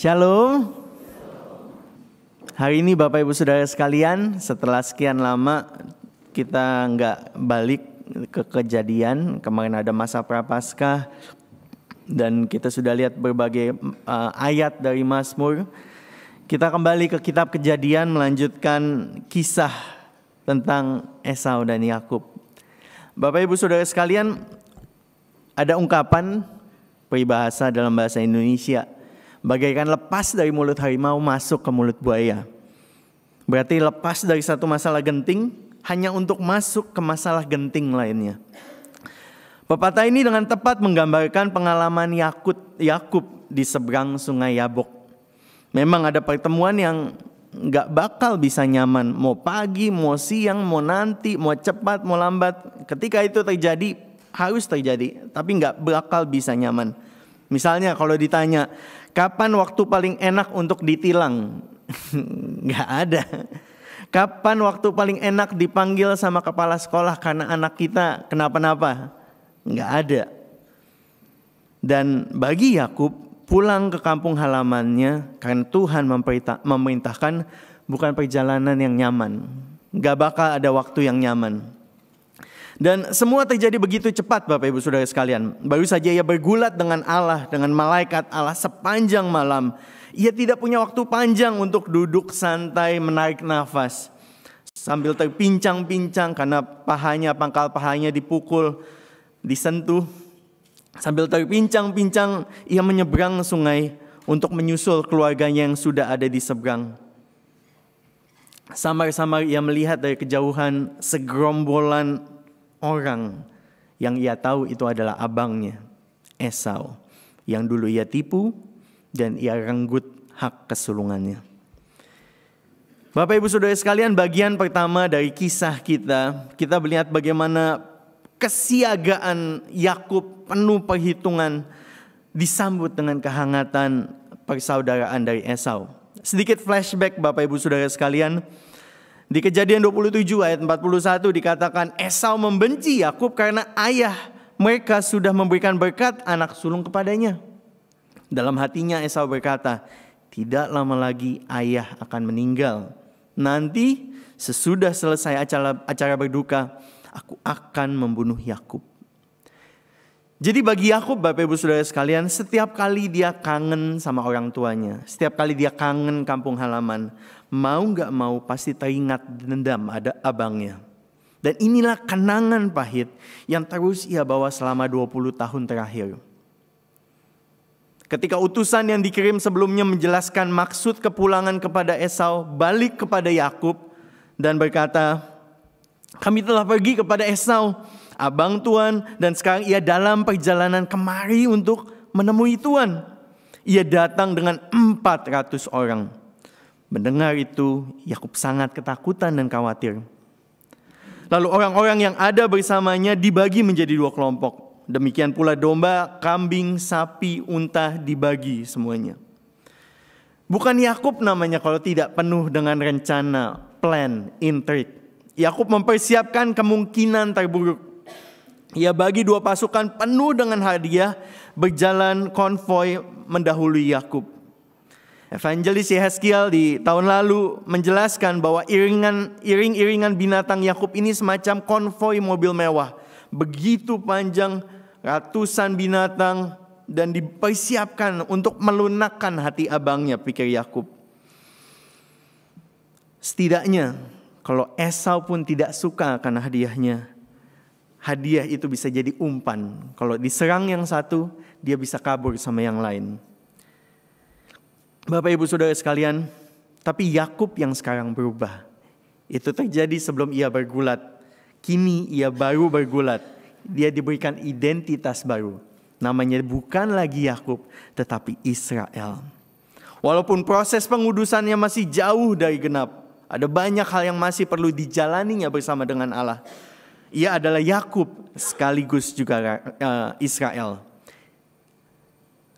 Shalom. Hari ini Bapak Ibu Saudara sekalian, setelah sekian lama kita nggak balik ke kejadian, kemarin ada masa prapaskah dan kita sudah lihat berbagai uh, ayat dari Mazmur. Kita kembali ke kitab Kejadian melanjutkan kisah tentang Esau dan Yakub. Bapak Ibu Saudara sekalian, ada ungkapan peribahasa dalam bahasa Indonesia bagaikan lepas dari mulut harimau masuk ke mulut buaya. Berarti lepas dari satu masalah genting hanya untuk masuk ke masalah genting lainnya. Pepatah ini dengan tepat menggambarkan pengalaman Yakut, Yakub di seberang sungai Yabok. Memang ada pertemuan yang nggak bakal bisa nyaman. Mau pagi, mau siang, mau nanti, mau cepat, mau lambat. Ketika itu terjadi, harus terjadi. Tapi nggak bakal bisa nyaman. Misalnya kalau ditanya, kapan waktu paling enak untuk ditilang? Nggak ada. Kapan waktu paling enak dipanggil sama kepala sekolah karena anak kita kenapa-napa? Nggak ada. Dan bagi Yakub pulang ke kampung halamannya karena Tuhan memerintahkan bukan perjalanan yang nyaman. Gak bakal ada waktu yang nyaman. Dan semua terjadi begitu cepat Bapak Ibu Saudara sekalian. Baru saja ia bergulat dengan Allah, dengan malaikat Allah sepanjang malam. Ia tidak punya waktu panjang untuk duduk santai menarik nafas. Sambil terpincang-pincang karena pahanya, pangkal pahanya dipukul, disentuh. Sambil terpincang-pincang ia menyeberang sungai untuk menyusul keluarganya yang sudah ada di seberang. Samar-samar ia melihat dari kejauhan segerombolan orang yang ia tahu itu adalah abangnya, Esau, yang dulu ia tipu dan ia renggut hak kesulungannya. Bapak Ibu Saudara sekalian, bagian pertama dari kisah kita, kita melihat bagaimana kesiagaan Yakub penuh perhitungan disambut dengan kehangatan persaudaraan dari Esau. Sedikit flashback Bapak Ibu Saudara sekalian, di kejadian 27 ayat 41 dikatakan Esau membenci Yakub karena ayah mereka sudah memberikan berkat anak sulung kepadanya. Dalam hatinya Esau berkata, tidak lama lagi ayah akan meninggal. Nanti sesudah selesai acara, acara berduka, aku akan membunuh Yakub. Jadi bagi Yakub Bapak Ibu Saudara sekalian, setiap kali dia kangen sama orang tuanya, setiap kali dia kangen kampung halaman, mau nggak mau pasti teringat dendam ada abangnya. Dan inilah kenangan pahit yang terus ia bawa selama 20 tahun terakhir. Ketika utusan yang dikirim sebelumnya menjelaskan maksud kepulangan kepada Esau, balik kepada Yakub dan berkata, "Kami telah pergi kepada Esau abang Tuhan dan sekarang ia dalam perjalanan kemari untuk menemui Tuhan. Ia datang dengan 400 orang. Mendengar itu, Yakub sangat ketakutan dan khawatir. Lalu orang-orang yang ada bersamanya dibagi menjadi dua kelompok. Demikian pula domba, kambing, sapi, unta dibagi semuanya. Bukan Yakub namanya kalau tidak penuh dengan rencana, plan, intrik. Yakub mempersiapkan kemungkinan terburuk. Ia bagi dua pasukan penuh dengan hadiah berjalan konvoi mendahului Yakub. Evangelis Yehezkiel di tahun lalu menjelaskan bahwa iringan iring-iringan binatang Yakub ini semacam konvoi mobil mewah. Begitu panjang ratusan binatang dan dipersiapkan untuk melunakkan hati abangnya pikir Yakub. Setidaknya kalau Esau pun tidak suka karena hadiahnya, hadiah itu bisa jadi umpan. Kalau diserang yang satu, dia bisa kabur sama yang lain. Bapak Ibu Saudara sekalian, tapi Yakub yang sekarang berubah. Itu terjadi sebelum ia bergulat. Kini ia baru bergulat. Dia diberikan identitas baru. Namanya bukan lagi Yakub, tetapi Israel. Walaupun proses pengudusannya masih jauh dari genap, ada banyak hal yang masih perlu dijalaninya bersama dengan Allah. Ia adalah Yakub sekaligus juga eh, Israel.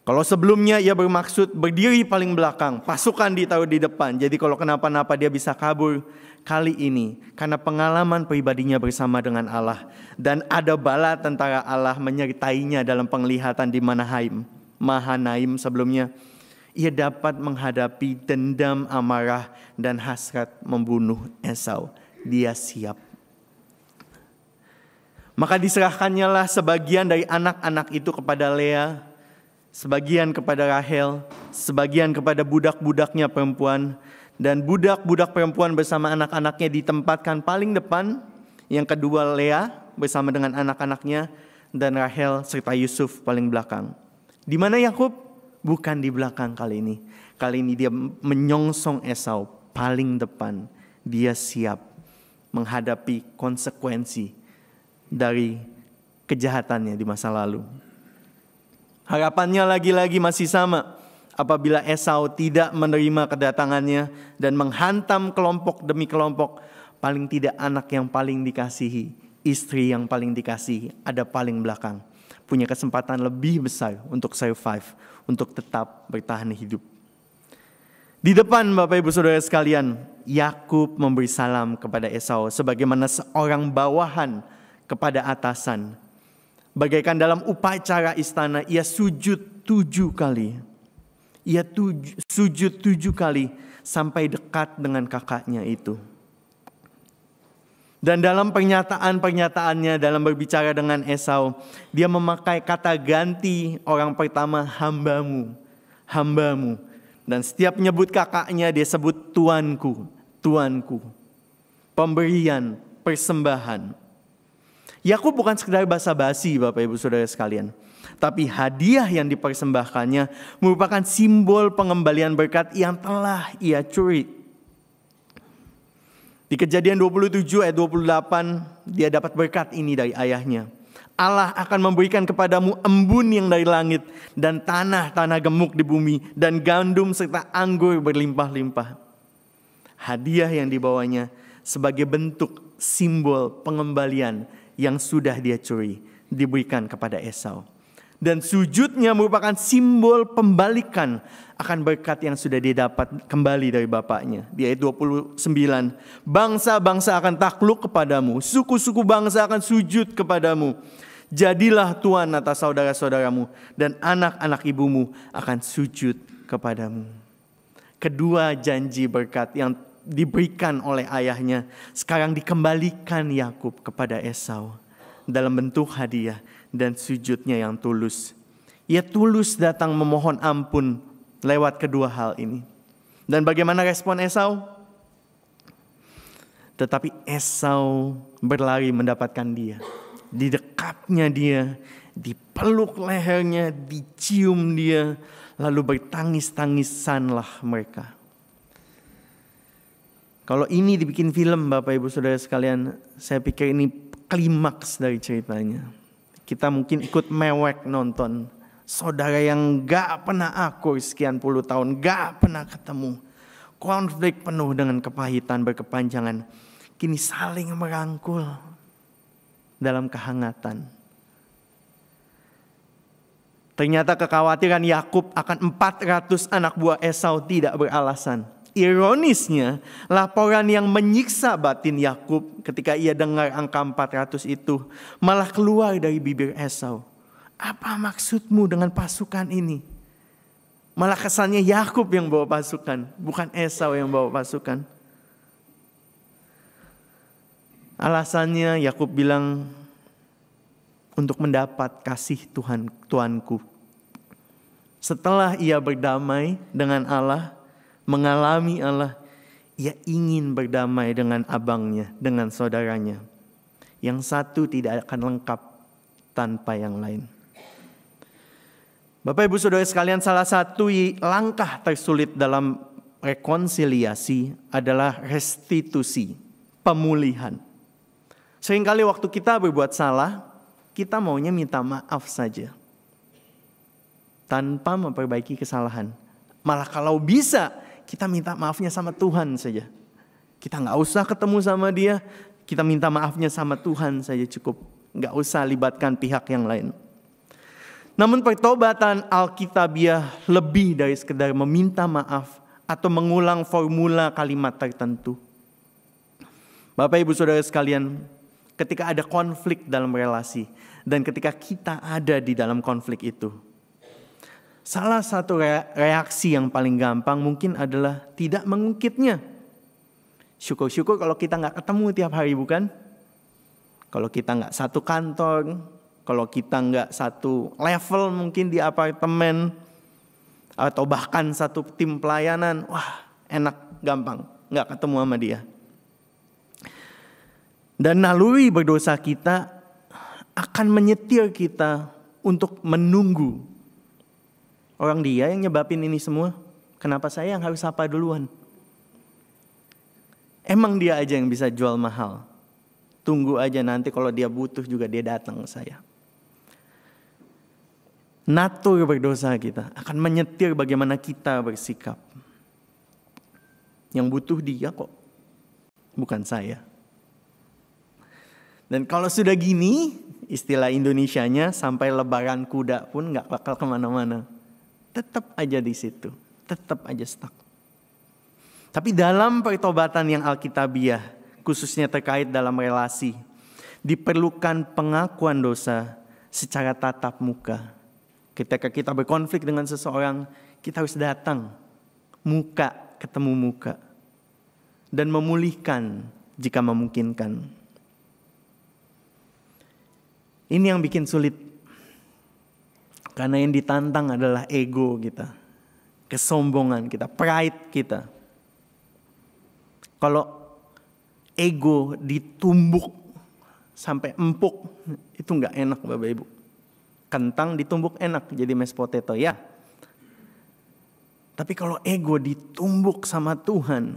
Kalau sebelumnya ia bermaksud berdiri paling belakang, pasukan ditaruh di depan. Jadi kalau kenapa-napa dia bisa kabur kali ini karena pengalaman pribadinya bersama dengan Allah dan ada bala tentara Allah menyertainya dalam penglihatan di Manahaim, Mahanaim sebelumnya. Ia dapat menghadapi dendam amarah dan hasrat membunuh Esau. Dia siap maka diserahkannya lah sebagian dari anak-anak itu kepada Lea, sebagian kepada Rahel, sebagian kepada budak-budaknya perempuan, dan budak-budak perempuan bersama anak-anaknya ditempatkan paling depan, yang kedua Lea bersama dengan anak-anaknya, dan Rahel serta Yusuf paling belakang. Di mana Yakub? Bukan di belakang kali ini. Kali ini dia menyongsong Esau paling depan. Dia siap menghadapi konsekuensi dari kejahatannya di masa lalu. Harapannya lagi-lagi masih sama. Apabila Esau tidak menerima kedatangannya dan menghantam kelompok demi kelompok, paling tidak anak yang paling dikasihi, istri yang paling dikasihi, ada paling belakang. Punya kesempatan lebih besar untuk survive, untuk tetap bertahan hidup. Di depan Bapak Ibu Saudara sekalian, Yakub memberi salam kepada Esau sebagaimana seorang bawahan kepada atasan. Bagaikan dalam upacara istana, ia sujud tujuh kali. Ia tuj sujud tujuh kali sampai dekat dengan kakaknya itu. Dan dalam pernyataan-pernyataannya, dalam berbicara dengan Esau, dia memakai kata ganti orang pertama hambamu, hambamu. Dan setiap menyebut kakaknya, dia sebut tuanku, tuanku. Pemberian, persembahan. Yakub ya, bukan sekedar basa-basi Bapak Ibu Saudara sekalian. Tapi hadiah yang dipersembahkannya merupakan simbol pengembalian berkat yang telah ia curi. Di kejadian 27 ayat 28 dia dapat berkat ini dari ayahnya. Allah akan memberikan kepadamu embun yang dari langit dan tanah-tanah gemuk di bumi dan gandum serta anggur berlimpah-limpah. Hadiah yang dibawanya sebagai bentuk simbol pengembalian yang sudah dia curi diberikan kepada Esau. Dan sujudnya merupakan simbol pembalikan akan berkat yang sudah dia dapat kembali dari bapaknya. Di ayat 29, bangsa-bangsa akan takluk kepadamu, suku-suku bangsa akan sujud kepadamu. Jadilah Tuhan atas saudara-saudaramu dan anak-anak ibumu akan sujud kepadamu. Kedua janji berkat yang diberikan oleh ayahnya sekarang dikembalikan Yakub kepada Esau dalam bentuk hadiah dan sujudnya yang tulus. Ia tulus datang memohon ampun lewat kedua hal ini. Dan bagaimana respon Esau? Tetapi Esau berlari mendapatkan dia. di dekapnya dia, dipeluk lehernya, dicium dia, lalu bertangis-tangisanlah mereka. Kalau ini dibikin film Bapak Ibu Saudara sekalian, saya pikir ini klimaks dari ceritanya. Kita mungkin ikut mewek nonton. Saudara yang gak pernah aku sekian puluh tahun, gak pernah ketemu. Konflik penuh dengan kepahitan berkepanjangan. Kini saling merangkul dalam kehangatan. Ternyata kekhawatiran Yakub akan 400 anak buah Esau tidak beralasan Ironisnya, laporan yang menyiksa batin Yakub ketika ia dengar angka 400 itu malah keluar dari bibir Esau. Apa maksudmu dengan pasukan ini? Malah kesannya Yakub yang bawa pasukan, bukan Esau yang bawa pasukan. Alasannya Yakub bilang untuk mendapat kasih Tuhan Tuanku. Setelah ia berdamai dengan Allah, mengalami Allah, ia ingin berdamai dengan abangnya, dengan saudaranya. Yang satu tidak akan lengkap tanpa yang lain. Bapak Ibu Saudara sekalian, salah satu langkah tersulit dalam rekonsiliasi adalah restitusi, pemulihan. Seringkali waktu kita berbuat salah, kita maunya minta maaf saja. Tanpa memperbaiki kesalahan. Malah kalau bisa kita minta maafnya sama Tuhan saja. Kita nggak usah ketemu sama dia, kita minta maafnya sama Tuhan saja cukup. Nggak usah libatkan pihak yang lain. Namun pertobatan Alkitabiah lebih dari sekedar meminta maaf atau mengulang formula kalimat tertentu. Bapak ibu saudara sekalian, ketika ada konflik dalam relasi dan ketika kita ada di dalam konflik itu, Salah satu reaksi yang paling gampang mungkin adalah tidak mengungkitnya. Syukur-syukur kalau kita nggak ketemu tiap hari bukan? Kalau kita nggak satu kantor, kalau kita nggak satu level mungkin di apartemen, atau bahkan satu tim pelayanan, wah enak, gampang, nggak ketemu sama dia. Dan naluri berdosa kita akan menyetir kita untuk menunggu Orang dia yang nyebabin ini semua. Kenapa saya yang harus apa duluan? Emang dia aja yang bisa jual mahal. Tunggu aja nanti kalau dia butuh juga dia datang ke saya. Natur berdosa kita akan menyetir bagaimana kita bersikap. Yang butuh dia kok, bukan saya. Dan kalau sudah gini, istilah Indonesianya sampai lebaran kuda pun nggak bakal kemana-mana tetap aja di situ, tetap aja stuck. Tapi dalam pertobatan yang alkitabiah, khususnya terkait dalam relasi, diperlukan pengakuan dosa secara tatap muka. Ketika kita berkonflik dengan seseorang, kita harus datang muka ketemu muka dan memulihkan jika memungkinkan. Ini yang bikin sulit karena yang ditantang adalah ego kita, kesombongan kita, pride kita. Kalau ego ditumbuk sampai empuk, itu nggak enak Bapak Ibu. Kentang ditumbuk enak jadi mashed potato ya. Tapi kalau ego ditumbuk sama Tuhan,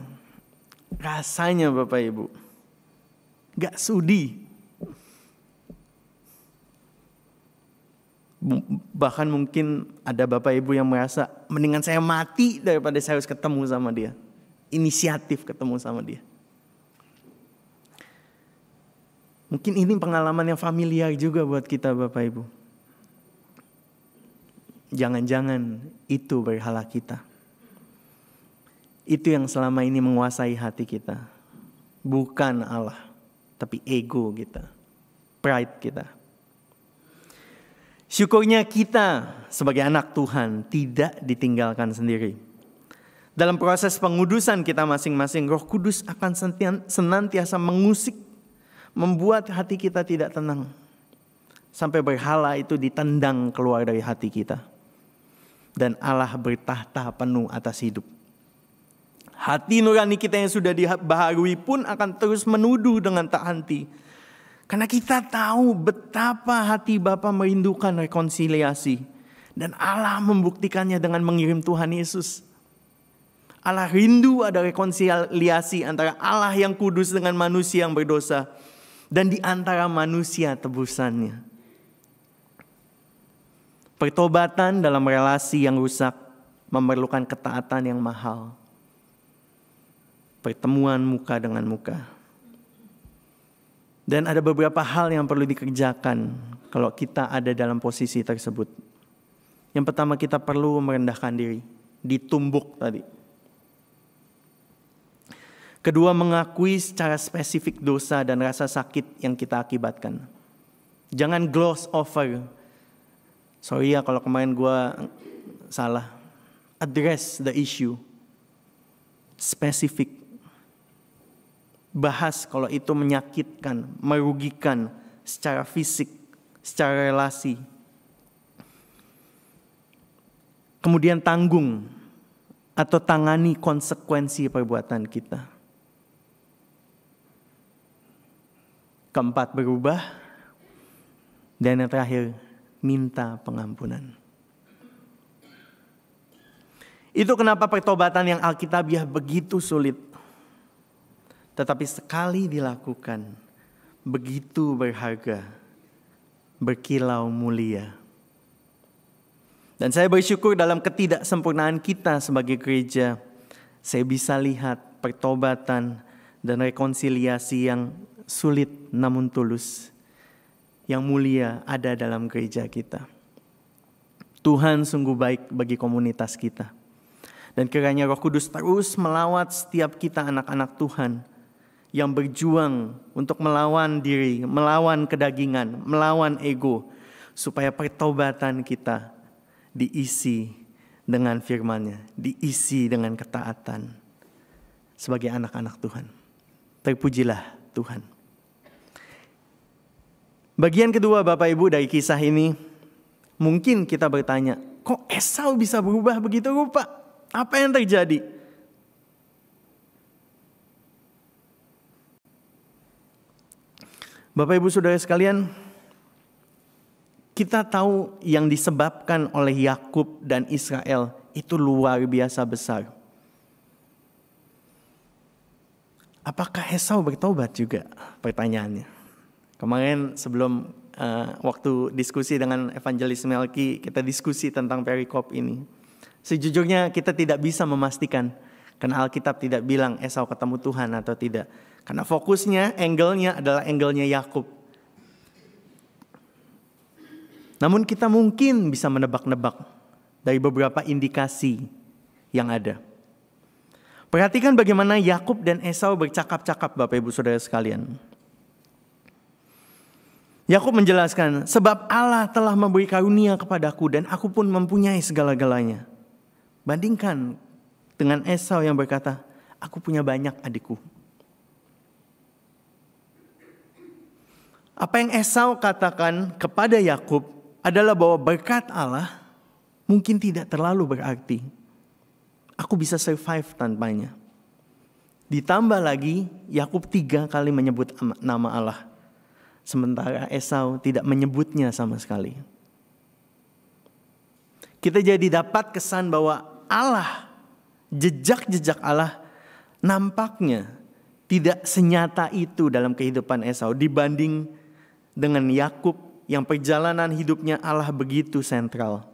rasanya Bapak Ibu, gak sudi bahkan mungkin ada bapak ibu yang merasa mendingan saya mati daripada saya harus ketemu sama dia. Inisiatif ketemu sama dia. Mungkin ini pengalaman yang familiar juga buat kita bapak ibu. Jangan-jangan itu berhala kita. Itu yang selama ini menguasai hati kita. Bukan Allah, tapi ego kita, pride kita. Syukurnya kita sebagai anak Tuhan tidak ditinggalkan sendiri. Dalam proses pengudusan kita masing-masing, Roh Kudus akan senantiasa mengusik, membuat hati kita tidak tenang. Sampai berhala itu ditendang keluar dari hati kita. Dan Allah bertahta penuh atas hidup. Hati nurani kita yang sudah dibaharui pun akan terus menuduh dengan tak henti karena kita tahu betapa hati Bapa merindukan rekonsiliasi. Dan Allah membuktikannya dengan mengirim Tuhan Yesus. Allah rindu ada rekonsiliasi antara Allah yang kudus dengan manusia yang berdosa. Dan di antara manusia tebusannya. Pertobatan dalam relasi yang rusak memerlukan ketaatan yang mahal. Pertemuan muka dengan muka. Dan ada beberapa hal yang perlu dikerjakan kalau kita ada dalam posisi tersebut. Yang pertama kita perlu merendahkan diri, ditumbuk tadi. Kedua mengakui secara spesifik dosa dan rasa sakit yang kita akibatkan. Jangan gloss over. Sorry ya kalau kemarin gue salah. Address the issue. Spesifik bahas kalau itu menyakitkan, merugikan secara fisik, secara relasi. Kemudian tanggung atau tangani konsekuensi perbuatan kita. Keempat berubah dan yang terakhir minta pengampunan. Itu kenapa pertobatan yang Alkitabiah begitu sulit tetapi sekali dilakukan begitu berharga, berkilau mulia. Dan saya bersyukur dalam ketidaksempurnaan kita sebagai gereja, saya bisa lihat pertobatan dan rekonsiliasi yang sulit namun tulus, yang mulia ada dalam gereja kita. Tuhan sungguh baik bagi komunitas kita. Dan kiranya roh kudus terus melawat setiap kita anak-anak Tuhan, yang berjuang untuk melawan diri, melawan kedagingan, melawan ego, supaya pertobatan kita diisi dengan firman-Nya, diisi dengan ketaatan sebagai anak-anak Tuhan. Terpujilah Tuhan. Bagian kedua Bapak Ibu dari kisah ini, mungkin kita bertanya, kok Esau bisa berubah begitu rupa? Apa yang terjadi? Bapak Ibu Saudara sekalian, kita tahu yang disebabkan oleh Yakub dan Israel itu luar biasa besar. Apakah Esau bertobat juga? Pertanyaannya. Kemarin sebelum uh, waktu diskusi dengan Evangelis Melki, kita diskusi tentang perikop ini. Sejujurnya kita tidak bisa memastikan karena Alkitab tidak bilang Esau ketemu Tuhan atau tidak. Karena fokusnya, angle-nya adalah angle-nya Yakub. Namun kita mungkin bisa menebak-nebak dari beberapa indikasi yang ada. Perhatikan bagaimana Yakub dan Esau bercakap-cakap Bapak Ibu Saudara sekalian. Yakub menjelaskan, sebab Allah telah memberi karunia kepadaku dan aku pun mempunyai segala-galanya. Bandingkan dengan Esau yang berkata, aku punya banyak adikku. Apa yang Esau katakan kepada Yakub adalah bahwa berkat Allah mungkin tidak terlalu berarti. Aku bisa survive tanpanya. Ditambah lagi Yakub tiga kali menyebut nama Allah. Sementara Esau tidak menyebutnya sama sekali. Kita jadi dapat kesan bahwa Allah, jejak-jejak Allah nampaknya tidak senyata itu dalam kehidupan Esau dibanding dengan Yakub yang perjalanan hidupnya Allah begitu sentral.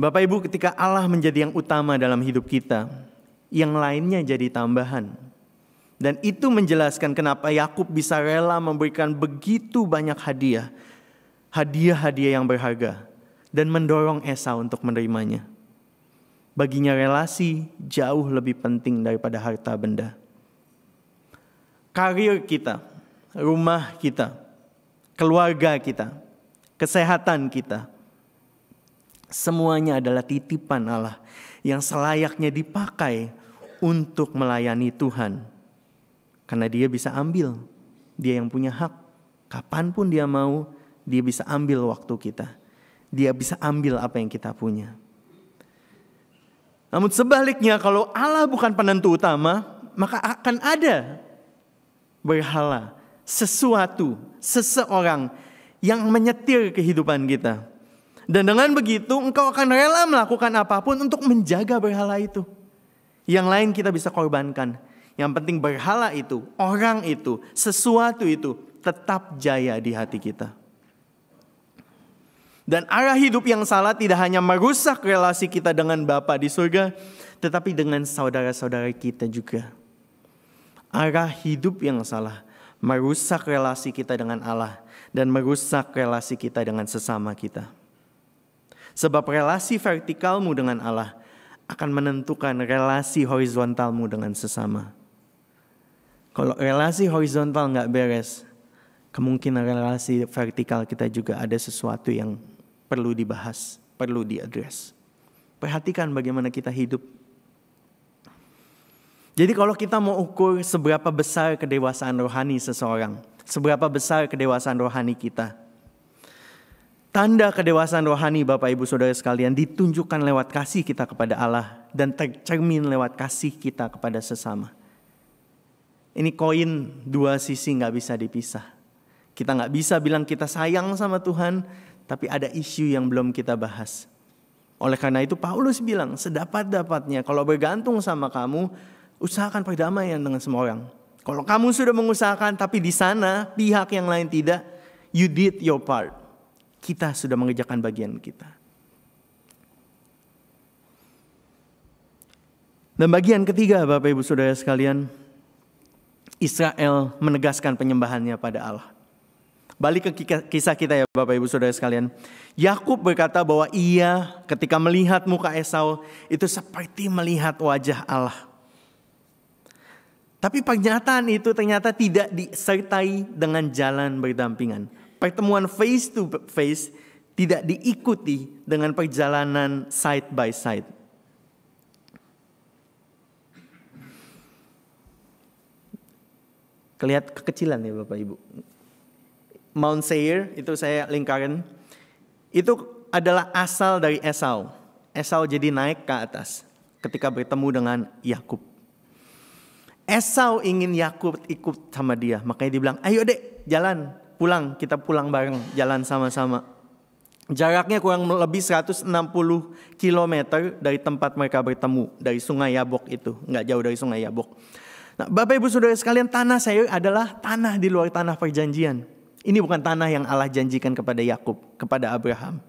Bapak Ibu, ketika Allah menjadi yang utama dalam hidup kita, yang lainnya jadi tambahan. Dan itu menjelaskan kenapa Yakub bisa rela memberikan begitu banyak hadiah, hadiah-hadiah yang berharga, dan mendorong Esau untuk menerimanya. Baginya relasi jauh lebih penting daripada harta benda. Karir kita, rumah kita, keluarga kita, kesehatan kita. Semuanya adalah titipan Allah yang selayaknya dipakai untuk melayani Tuhan. Karena dia bisa ambil, dia yang punya hak. Kapanpun dia mau, dia bisa ambil waktu kita. Dia bisa ambil apa yang kita punya. Namun sebaliknya kalau Allah bukan penentu utama, maka akan ada berhala sesuatu, seseorang yang menyetir kehidupan kita. Dan dengan begitu engkau akan rela melakukan apapun untuk menjaga berhala itu. Yang lain kita bisa korbankan. Yang penting berhala itu, orang itu, sesuatu itu tetap jaya di hati kita. Dan arah hidup yang salah tidak hanya merusak relasi kita dengan Bapa di surga, tetapi dengan saudara-saudara kita juga. Arah hidup yang salah merusak relasi kita dengan Allah dan merusak relasi kita dengan sesama kita. Sebab relasi vertikalmu dengan Allah akan menentukan relasi horizontalmu dengan sesama. Kalau relasi horizontal nggak beres, kemungkinan relasi vertikal kita juga ada sesuatu yang perlu dibahas, perlu diadres. Perhatikan bagaimana kita hidup jadi kalau kita mau ukur seberapa besar kedewasaan rohani seseorang, seberapa besar kedewasaan rohani kita. Tanda kedewasaan rohani Bapak Ibu Saudara sekalian ditunjukkan lewat kasih kita kepada Allah dan tercermin lewat kasih kita kepada sesama. Ini koin dua sisi nggak bisa dipisah. Kita nggak bisa bilang kita sayang sama Tuhan, tapi ada isu yang belum kita bahas. Oleh karena itu Paulus bilang sedapat-dapatnya kalau bergantung sama kamu Usahakan perdamaian ya dengan semua orang. Kalau kamu sudah mengusahakan tapi di sana pihak yang lain tidak, you did your part. Kita sudah mengerjakan bagian kita. Dan bagian ketiga Bapak Ibu Saudara sekalian, Israel menegaskan penyembahannya pada Allah. Balik ke kisah kita ya Bapak Ibu Saudara sekalian. Yakub berkata bahwa ia ketika melihat muka Esau itu seperti melihat wajah Allah. Tapi pernyataan itu ternyata tidak disertai dengan jalan berdampingan. Pertemuan face to face tidak diikuti dengan perjalanan side by side. Kelihat kekecilan ya Bapak Ibu. Mount Seir itu saya lingkaran. Itu adalah asal dari Esau. Esau jadi naik ke atas ketika bertemu dengan Yakub. Esau ingin Yakub ikut sama dia. Makanya dibilang, ayo dek jalan pulang. Kita pulang bareng jalan sama-sama. Jaraknya kurang lebih 160 km dari tempat mereka bertemu. Dari sungai Yabok itu. Nggak jauh dari sungai Yabok. Nah, Bapak Ibu Saudara sekalian tanah saya adalah tanah di luar tanah perjanjian. Ini bukan tanah yang Allah janjikan kepada Yakub, kepada Abraham.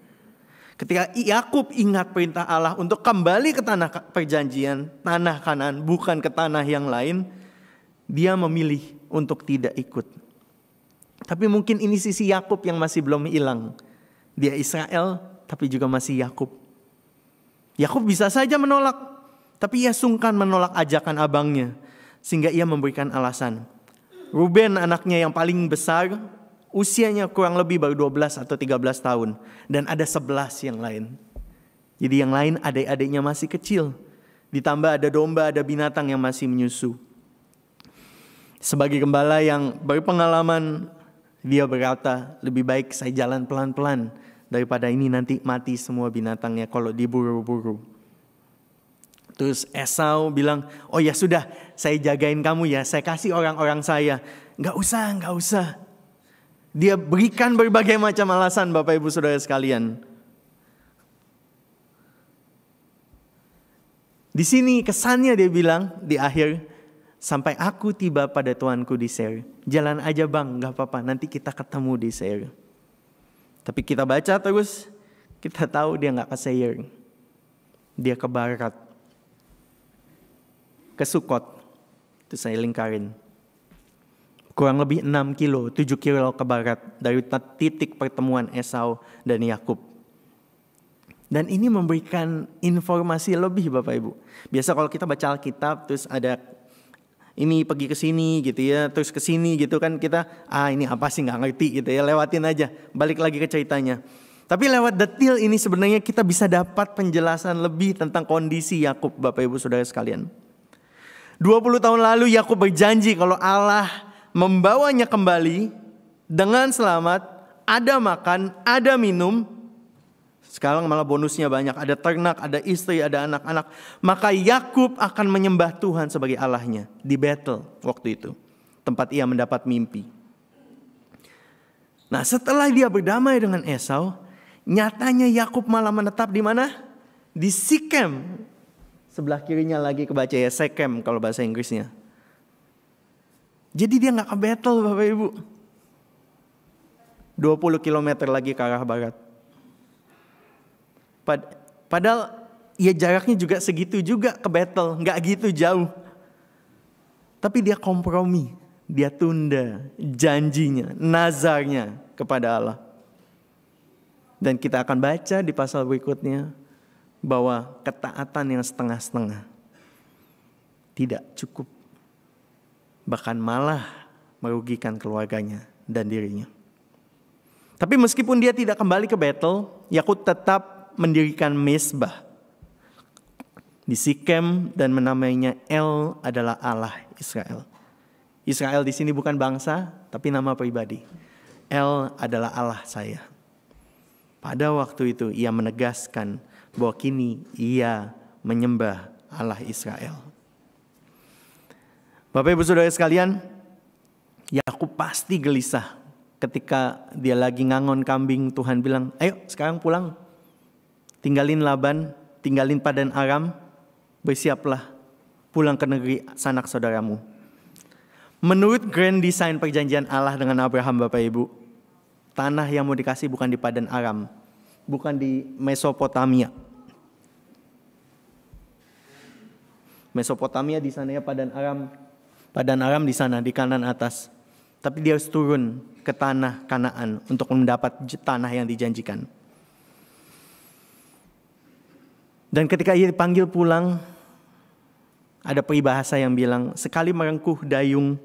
Ketika Yakub ingat perintah Allah untuk kembali ke tanah perjanjian, tanah kanan, bukan ke tanah yang lain, dia memilih untuk tidak ikut. Tapi mungkin ini sisi Yakub yang masih belum hilang. Dia Israel, tapi juga masih Yakub. Yakub bisa saja menolak, tapi ia sungkan menolak ajakan abangnya, sehingga ia memberikan alasan. Ruben anaknya yang paling besar usianya kurang lebih baru 12 atau 13 tahun dan ada 11 yang lain. Jadi yang lain adik-adiknya masih kecil. Ditambah ada domba, ada binatang yang masih menyusu. Sebagai gembala yang berpengalaman, dia berkata, lebih baik saya jalan pelan-pelan daripada ini nanti mati semua binatangnya kalau diburu-buru. Terus Esau bilang, oh ya sudah, saya jagain kamu ya, saya kasih orang-orang saya. Gak usah, gak usah. Dia berikan berbagai macam alasan Bapak Ibu Saudara sekalian. Di sini kesannya dia bilang di akhir, sampai aku tiba pada Tuanku di Seir. Jalan aja bang, gak apa-apa, nanti kita ketemu di Seir. Tapi kita baca terus, kita tahu dia gak ke Seir. Dia ke barat, ke Sukot. Itu saya lingkarin kurang lebih 6 kilo, 7 kilo ke barat dari titik pertemuan Esau dan Yakub. Dan ini memberikan informasi lebih Bapak Ibu. Biasa kalau kita baca Alkitab terus ada ini pergi ke sini gitu ya, terus ke sini gitu kan kita ah ini apa sih nggak ngerti gitu ya, lewatin aja, balik lagi ke ceritanya. Tapi lewat detail ini sebenarnya kita bisa dapat penjelasan lebih tentang kondisi Yakub Bapak Ibu Saudara sekalian. 20 tahun lalu Yakub berjanji kalau Allah membawanya kembali dengan selamat, ada makan, ada minum. Sekarang malah bonusnya banyak, ada ternak, ada istri, ada anak-anak. Maka Yakub akan menyembah Tuhan sebagai Allahnya di Betel waktu itu, tempat ia mendapat mimpi. Nah, setelah dia berdamai dengan Esau, nyatanya Yakub malah menetap di mana? Di Sikem. Sebelah kirinya lagi kebaca ya Sekem kalau bahasa Inggrisnya. Jadi dia nggak ke battle Bapak Ibu. 20 km lagi ke arah barat. Pad padahal ya jaraknya juga segitu juga ke battle, nggak gitu jauh. Tapi dia kompromi, dia tunda janjinya, nazarnya kepada Allah. Dan kita akan baca di pasal berikutnya bahwa ketaatan yang setengah-setengah tidak cukup bahkan malah merugikan keluarganya dan dirinya. Tapi meskipun dia tidak kembali ke battle, Yakut tetap mendirikan mesbah di Sikem dan menamainya El adalah Allah Israel. Israel di sini bukan bangsa, tapi nama pribadi. El adalah Allah saya. Pada waktu itu ia menegaskan bahwa kini ia menyembah Allah Israel. Bapak Ibu Saudara sekalian, ya aku pasti gelisah ketika dia lagi ngangon kambing, Tuhan bilang, "Ayo, sekarang pulang. Tinggalin Laban, tinggalin Padan Aram, bersiaplah pulang ke negeri sanak saudaramu." Menurut grand design perjanjian Allah dengan Abraham Bapak Ibu, tanah yang mau dikasih bukan di Padan Aram, bukan di Mesopotamia, Mesopotamia di sana ya Padan Aram Padan Aram di sana di kanan atas. Tapi dia harus turun ke tanah Kanaan untuk mendapat tanah yang dijanjikan. Dan ketika ia dipanggil pulang, ada peribahasa yang bilang, sekali merengkuh dayung,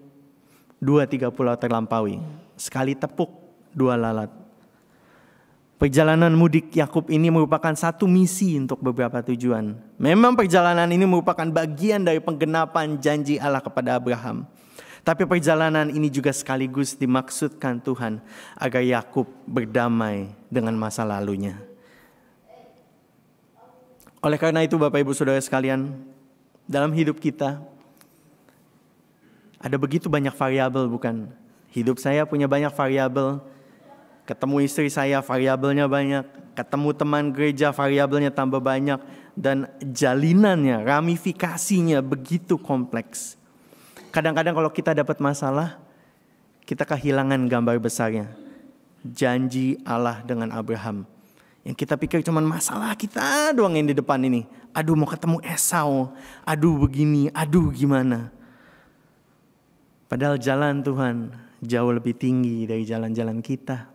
dua tiga pulau terlampaui. Sekali tepuk, dua lalat. Perjalanan mudik Yakub ini merupakan satu misi untuk beberapa tujuan. Memang perjalanan ini merupakan bagian dari penggenapan janji Allah kepada Abraham. Tapi perjalanan ini juga sekaligus dimaksudkan Tuhan agar Yakub berdamai dengan masa lalunya. Oleh karena itu Bapak Ibu Saudara sekalian, dalam hidup kita ada begitu banyak variabel bukan? Hidup saya punya banyak variabel, ketemu istri saya variabelnya banyak, ketemu teman gereja variabelnya tambah banyak, dan jalinannya, ramifikasinya begitu kompleks. Kadang-kadang kalau kita dapat masalah, kita kehilangan gambar besarnya. Janji Allah dengan Abraham. Yang kita pikir cuma masalah kita doang yang di depan ini. Aduh mau ketemu Esau, aduh begini, aduh gimana. Padahal jalan Tuhan jauh lebih tinggi dari jalan-jalan kita.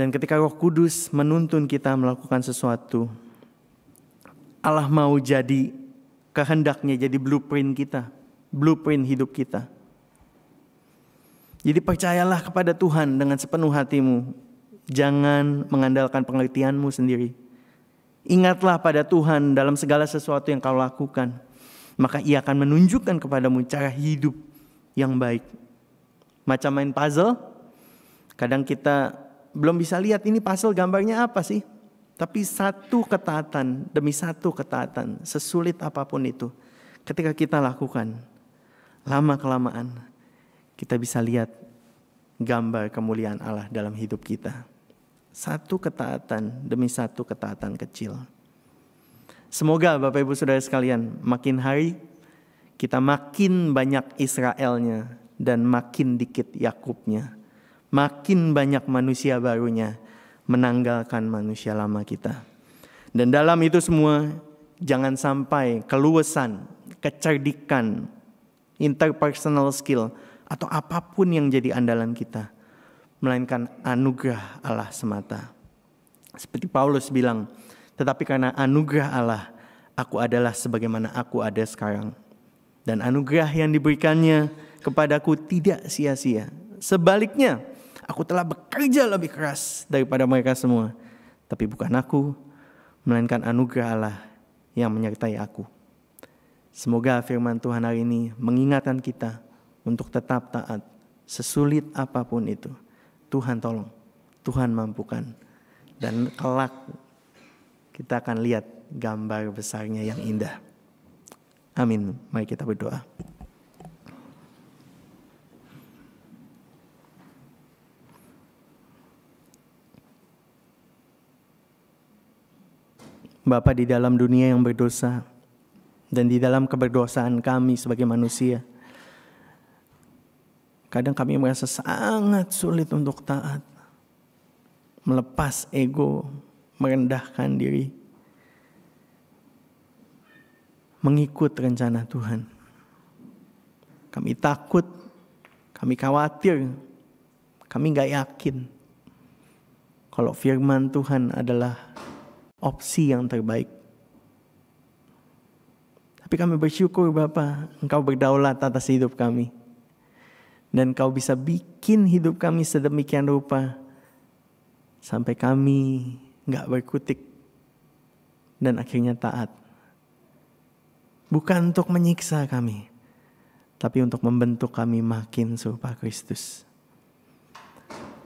Dan ketika Roh Kudus menuntun kita melakukan sesuatu, Allah mau jadi kehendaknya, jadi blueprint kita, blueprint hidup kita. Jadi percayalah kepada Tuhan dengan sepenuh hatimu. Jangan mengandalkan pengertianmu sendiri. Ingatlah pada Tuhan dalam segala sesuatu yang kau lakukan. Maka ia akan menunjukkan kepadamu cara hidup yang baik. Macam main puzzle, kadang kita belum bisa lihat ini pasal gambarnya apa sih. Tapi satu ketaatan demi satu ketaatan, sesulit apapun itu, ketika kita lakukan, lama kelamaan kita bisa lihat gambar kemuliaan Allah dalam hidup kita. Satu ketaatan demi satu ketaatan kecil. Semoga Bapak Ibu Saudara sekalian, makin hari kita makin banyak Israelnya dan makin dikit Yakubnya makin banyak manusia barunya menanggalkan manusia lama kita. Dan dalam itu semua jangan sampai keluasan, kecerdikan, interpersonal skill atau apapun yang jadi andalan kita melainkan anugerah Allah semata. Seperti Paulus bilang, tetapi karena anugerah Allah, aku adalah sebagaimana aku ada sekarang. Dan anugerah yang diberikannya kepadaku tidak sia-sia. Sebaliknya, Aku telah bekerja lebih keras daripada mereka semua. Tapi bukan aku, melainkan anugerah Allah yang menyertai aku. Semoga firman Tuhan hari ini mengingatkan kita untuk tetap taat sesulit apapun itu. Tuhan tolong, Tuhan mampukan. Dan kelak kita akan lihat gambar besarnya yang indah. Amin. Mari kita berdoa. Bapak di dalam dunia yang berdosa dan di dalam keberdosaan kami sebagai manusia. Kadang kami merasa sangat sulit untuk taat. Melepas ego, merendahkan diri. Mengikut rencana Tuhan. Kami takut, kami khawatir, kami gak yakin kalau firman Tuhan adalah opsi yang terbaik. Tapi kami bersyukur Bapa, Engkau berdaulat atas hidup kami. Dan Engkau bisa bikin hidup kami sedemikian rupa sampai kami nggak berkutik dan akhirnya taat. Bukan untuk menyiksa kami, tapi untuk membentuk kami makin serupa Kristus.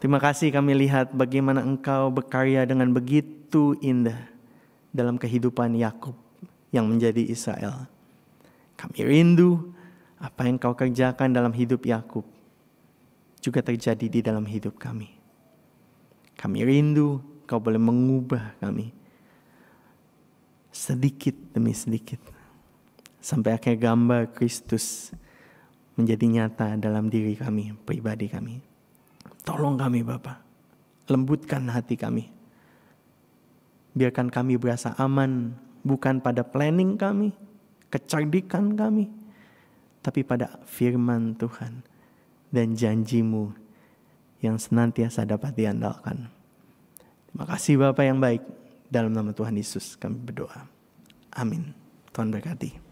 Terima kasih kami lihat bagaimana engkau berkarya dengan begitu indah dalam kehidupan Yakub yang menjadi Israel. Kami rindu apa yang kau kerjakan dalam hidup Yakub juga terjadi di dalam hidup kami. Kami rindu kau boleh mengubah kami sedikit demi sedikit sampai akhirnya gambar Kristus menjadi nyata dalam diri kami, pribadi kami. Tolong kami Bapak, lembutkan hati kami. Biarkan kami berasa aman, bukan pada planning kami, kecerdikan kami, tapi pada firman Tuhan dan janjimu yang senantiasa dapat diandalkan. Terima kasih Bapak yang baik. Dalam nama Tuhan Yesus kami berdoa. Amin. Tuhan berkati.